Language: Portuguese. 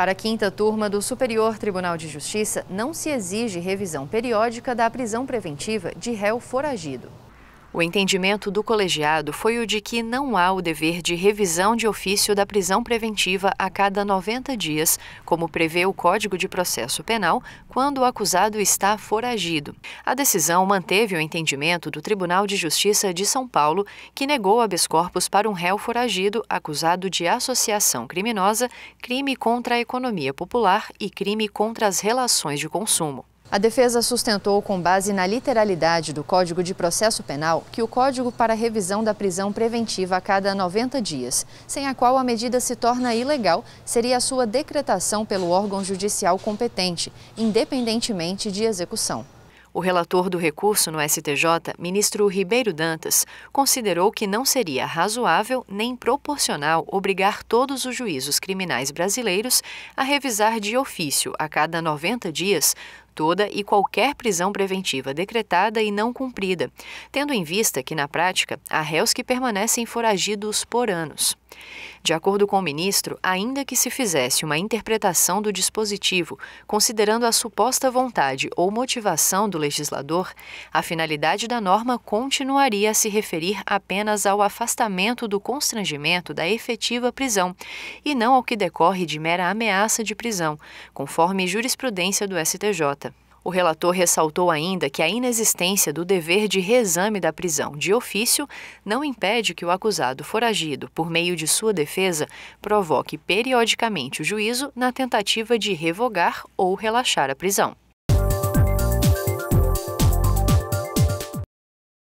Para a quinta turma do Superior Tribunal de Justiça, não se exige revisão periódica da prisão preventiva de réu foragido. O entendimento do colegiado foi o de que não há o dever de revisão de ofício da prisão preventiva a cada 90 dias, como prevê o Código de Processo Penal, quando o acusado está foragido. A decisão manteve o entendimento do Tribunal de Justiça de São Paulo, que negou habeas corpus para um réu foragido acusado de associação criminosa, crime contra a economia popular e crime contra as relações de consumo. A defesa sustentou, com base na literalidade do Código de Processo Penal, que o Código para revisão da prisão preventiva a cada 90 dias, sem a qual a medida se torna ilegal, seria a sua decretação pelo órgão judicial competente, independentemente de execução. O relator do recurso no STJ, ministro Ribeiro Dantas, considerou que não seria razoável nem proporcional obrigar todos os juízos criminais brasileiros a revisar de ofício, a cada 90 dias, toda e qualquer prisão preventiva decretada e não cumprida, tendo em vista que, na prática, há réus que permanecem foragidos por anos. De acordo com o ministro, ainda que se fizesse uma interpretação do dispositivo, considerando a suposta vontade ou motivação do legislador, a finalidade da norma continuaria a se referir apenas ao afastamento do constrangimento da efetiva prisão, e não ao que decorre de mera ameaça de prisão, conforme jurisprudência do STJ. O relator ressaltou ainda que a inexistência do dever de reexame da prisão de ofício não impede que o acusado foragido, por meio de sua defesa, provoque periodicamente o juízo na tentativa de revogar ou relaxar a prisão.